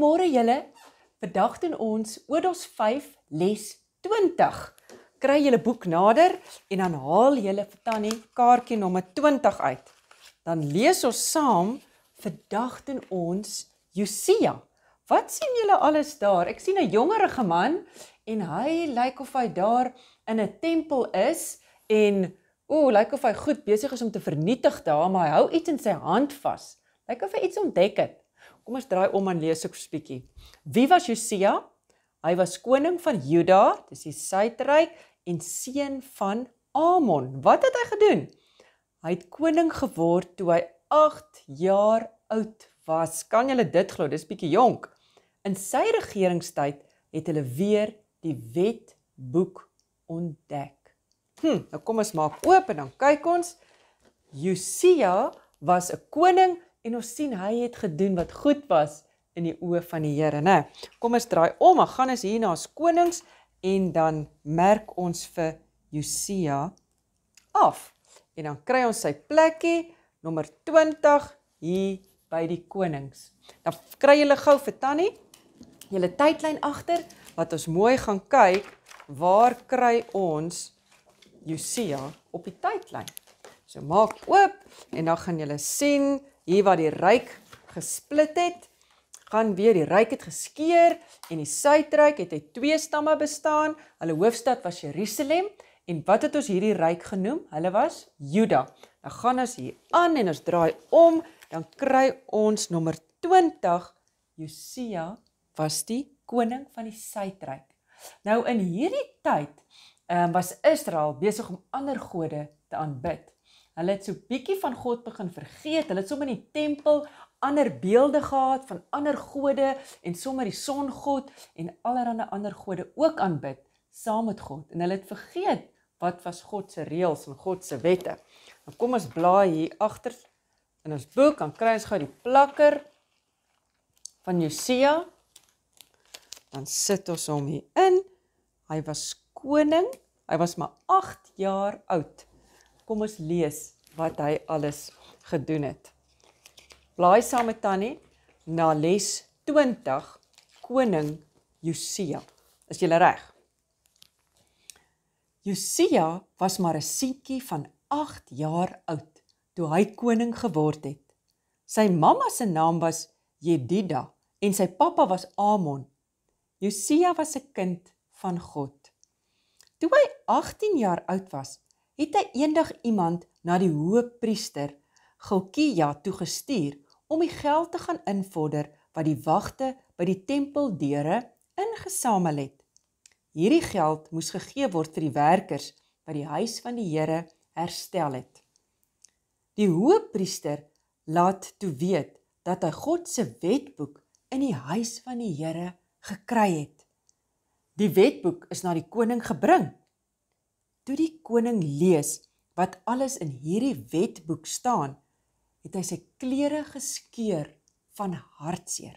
Goeiemôre julle. Vandag doen ons Odos 5 les 20. Kry julle boek nader en dan haal julle vir tannie kaartjie nommer 20 uit. Dan lees ons saam Vandag doen ons Josia. Wat sien julle alles daar? Ek sien 'n jongerige man en hy lyk of hy daar in 'n tempel is en ooh, lyk of hy goed besig is om te vernietig daar, maar hy hou iets in sy hand vas. Lyk of hy iets ontdek het. Kom ons draai om en lees ek 'n bietjie. Wie was Josia? Hy was koning van Juda, dis die suidryk en seun van Amon. Wat het hy gedoen? Hy het koning geword toe hy 8 jaar oud was. Kan julle dit glo? Dis bietjie jonk. In sy regeringstyd het hulle weer die wetboek ontdek. Hm, nou kom ons maak oop en dan kyk ons. Josia was 'n koning en ons sien hy het gedoen wat goed was in die oë van die Here, né? Kom ons draai om, ons gaan ons hier na ons konings en dan merk ons vir Josia af. En dan kry ons sy plekkie nommer 20 hier by die konings. Dan kry julle gou vir Tannie julle tydlyn agter wat ons mooi gaan kyk waar kry ons Josia op die tydlyn. So maak oop en dan gaan julle sien hier wat die ryk gesplit het, gaan weer die ryk het geskeur en die suidryk het uit twee stamme bestaan. Hulle hoofstad was Jerusalem en wat het ons hierdie ryk genoem? Hulle was Juda. Nou gaan ons hier aan en ons draai om, dan kry ons nommer 20 Josia was die koning van die suidryk. Nou in hierdie tyd um, was Israel besig om ander gode te aanbid. Hulle het so bietjie van God begin vergeet. Hulle het sommer in die tempel ander beelde gehad van ander gode en sommer die songod en allerlei ander gode ook aanbid saam met God. En hulle het vergeet wat was God se reëls en God se wette. Nou kom ons blaai hier agter in ons boek en kry ons gou die plakker van Josia. Dan sit ons hom hier in. Hy was koning. Hy was maar 8 jaar oud kom ons lees wat hy alles gedoen het. Blaai saam met Tannie na les 20 koning Josia. Is jy reg? Josia was maar 'n seentjie van 8 jaar oud toe hy koning geword het. Sy mamma se naam was Jedida en sy pappa was Amon. Josia was 'n kind van God. Toe hy 18 jaar oud was, het hy eendag iemand na die hoë priester Gilkia toe gestuur om die geld te gaan invorder wat die wagte by die tempeldeure ingesamel het. Hierdie geld moes gegee word vir die werkers wat die huis van die Here herstel het. Die hoë priester laat toe weet dat hy God se wetboek in die huis van die Here gekry het. Die wetboek is na die koning gebring Toe die koning lees wat alles in hierdie wetboek staan, het hy sy klere geskeur van hartseer.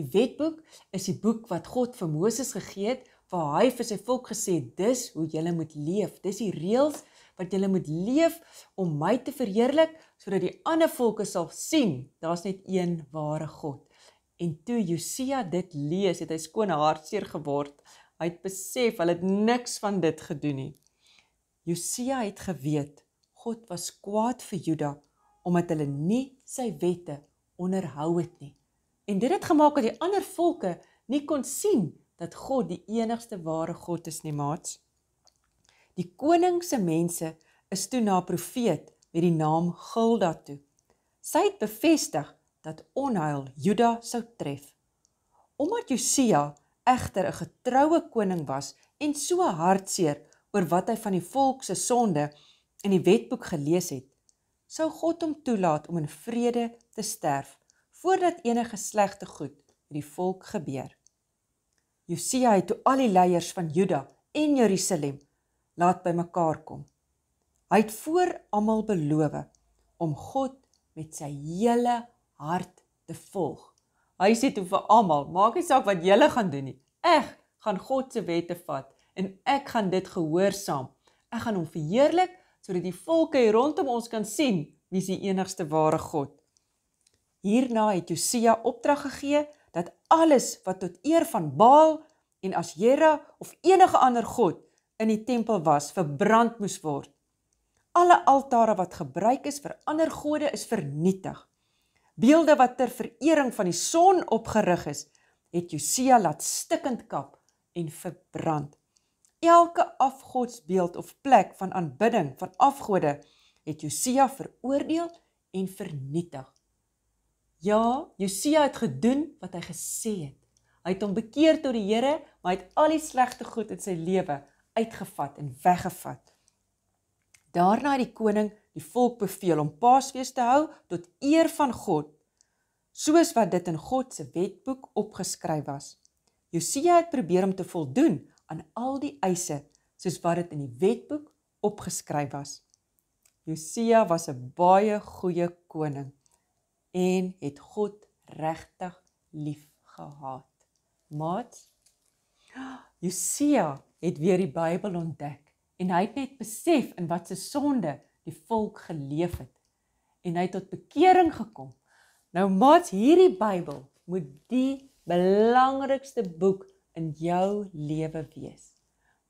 Die wetboek is die boek wat God vir Moses gegee het waar hy vir sy volk gesê het: "Dis hoe julle moet leef. Dis die reëls wat julle moet leef om my te verheerlik sodat die ander volke sal sien daar's net een ware God." En toe Josia dit lees, het hy skoon hartseer geword. Hy het besef hulle het niks van dit gedoen nie. Josia het geweet God was kwaad vir Juda omdat hulle nie sy wette onderhou het nie. En dit het gemaak dat die ander volke nie kon sien dat God die enigste ware God is nie, maats. Die koning se mense is toe na 'n profeet met die naam Gilda toe. Sy het bevestig dat onheil Juda sou tref. Omdat Josia egter 'n getroue koning was en so hartseer oor wat hy van die volk se sonde in die wetboek gelees het, sou God hom toelaat om in vrede te sterf voordat enige slegte goed met die volk gebeur. Josia het toe al die leiers van Juda en Jerusalem laat bymekaar kom. Hy het voor almal beloof om God met sy hele hart te volg. Hy sê toe vir almal, maak nie saak wat julle gaan doen nie. Ek gaan God se wette vat en ek gaan dit gehoorsaam. Ek gaan hom verheerlik sodat die volke hier rondom ons kan sien wie is die enigste ware God. Hierna het Josia opdrag gegee dat alles wat tot eer van Baal en Asjera of enige ander god in die tempel was, verbrand moes word. Alle altare wat gebruik is vir ander gode is vernietig. Beelde wat ter verering van die son opgerig is, het Josia laat stikkend kap en verbrand elke afgodsbeeld of plek van aanbidding van afgode het Josia veroordeel en vernietig. Ja, Josia het gedoen wat hy gesê het. Hy het hom bekeer tot die Here, maar hy het al die slegte goed in sy lewe uitgevat en weggevat. Daarna het die koning die volk beveel om Paasfees te hou tot eer van God, soos wat dit in God se wetboek opgeskryf was. Josia het probeer om te voldoen, aan al die eise soos wat dit in die wetboek opgeskryf was. Josia was 'n baie goeie koning en het God regtig liefgehad. Maat Josia het weer die Bybel ontdek en hy het net besef in wat se sonde die volk geleef het en hy het tot bekering gekom. Nou maat hierdie Bybel moet die belangrikste boek in jou lewe wees.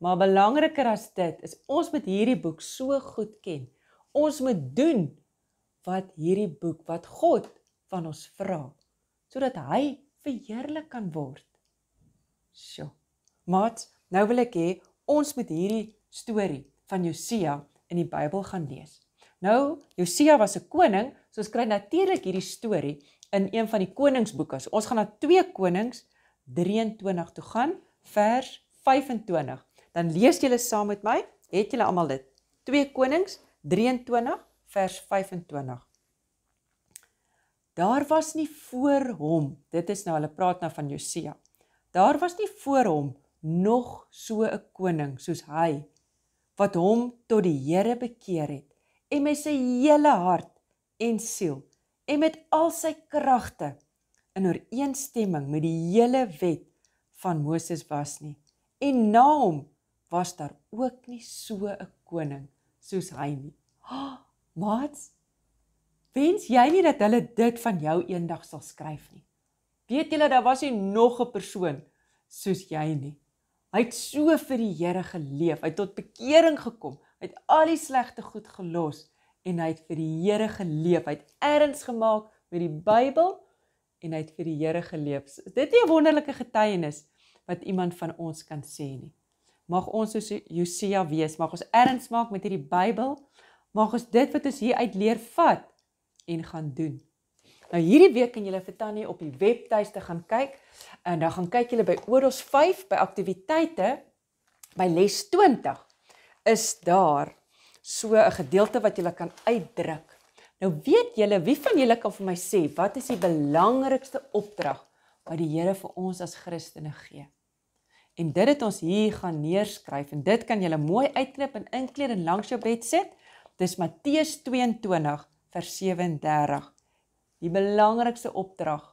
Maar belangriker as dit is ons moet hierdie boek so goed ken. Ons moet doen wat hierdie boek wat God van ons vra sodat hy verheerlik kan word. Sjoe. Maar nou wil ek hê ons moet hierdie storie van Josia in die Bybel gaan lees. Nou, Josia was 'n koning, so ons kry natuurlik hierdie storie in een van die koningsboeke. So ons gaan na 2 Konings 2 23 toe gaan vers 25. Dan lees julle saam met my. Het julle almal dit? 2 Konings 23 vers 25. Daar was nie voor hom. Dit is nou hulle praat nou van Josia. Daar was nie voor hom nog so 'n koning soos hy wat hom tot die Here bekeer het en met sy hele hart en siel en met al sy kragte in ooreenstemming met die hele wet van Moses was nie. En na hom was daar ook nie so 'n koning soos hy nie. Ah, Mats, wens jy nie dat hulle dit van jou eendag sal skryf nie. Weet julle daar was nie nog 'n persoon soos jy nie. Hy het so vir die Here geleef, hy het tot bekering gekom, hy het al die slegte goed gelos en hy het vir die Here geleef. Hy het erns gemaak met die Bybel en hy het vir die Here geleef. Is dit nie 'n wonderlike getuienis wat iemand van ons kan sê nie? Mag ons soos Josia wees, mag ons erns maak met hierdie Bybel, mag ons dit wat ons hier uit leer vat en gaan doen. Nou hierdie week kan julle vir Tannie op die webtuiste gaan kyk en dan gaan kyk julle by Oros 5 by aktiwiteite by les 20 is daar so 'n gedeelte wat julle kan uitdruk Nou weet julle, wie van julle kan vir my sê wat is die belangrikste opdrag wat die Here vir ons as Christene gee? En dit het ons hier gaan neerskryf en dit kan julle mooi uitknip en inkleed en langs jou bed sit. Dis Matteus 22 vers 37. Die belangrikste opdrag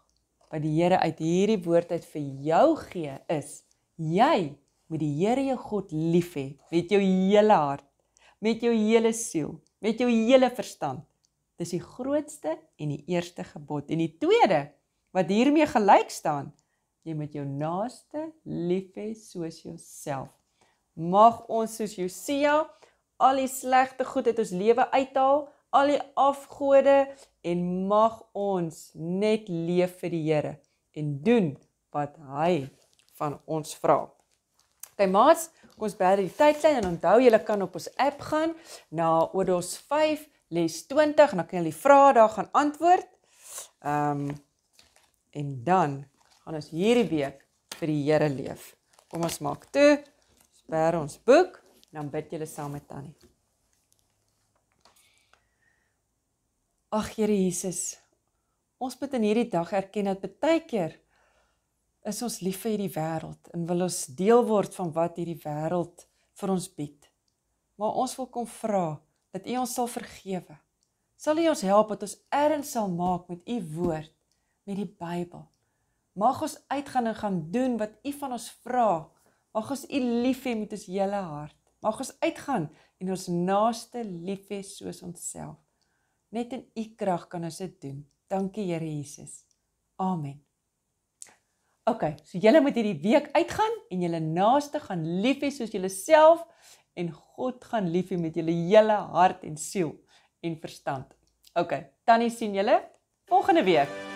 wat die Here uit hierdie woord uit vir jou gee is: Jy moet die Here jou God lief hê met jou hele hart, met jou hele siel, met jou hele verstand Dis die grootste en die eerste gebod. En die tweede wat hiermee gelyk staan, jy moet jou naaste lief hê soos jouself. Mag ons soos Josia al die slegte goed uit ons lewe uithaal, al die afgode en mag ons net leef vir die Here en doen wat hy van ons vra. Okay maats, kom ons bel die tydlyn en onthou julle kan op ons app gaan na Odos 5 les 20 en dan kan jy die vrae daar gaan antwoord. Ehm um, en dan gaan ons hierdie week vir die Here leef. Kom ons maak toe. Sper ons boek en dan bid julle saam met Tannie. Ag Here Jesus, ons bid in hierdie dag erken dat baie keer is ons lief vir hierdie wêreld en wil ons deel word van wat hierdie wêreld vir ons bied. Maar ons wil kom vra dat U ons sal vergewe. Sal U ons help dat ons erns sal maak met U woord, met die Bybel. Mag ons uitgaan en gaan doen wat U van ons vra. Mag ons U lief hê met ons hele hart. Mag ons uitgaan en ons naaste lief hê soos onsself. Net in U krag kan ons dit doen. Dankie Here Jesus. Amen. Oké, okay, so julle moet hierdie week uitgaan en julle naaste gaan lief hê soos julleself en God gaan lief hê met julle hele hart en siel en verstand. OK, tannie sien julle volgende week.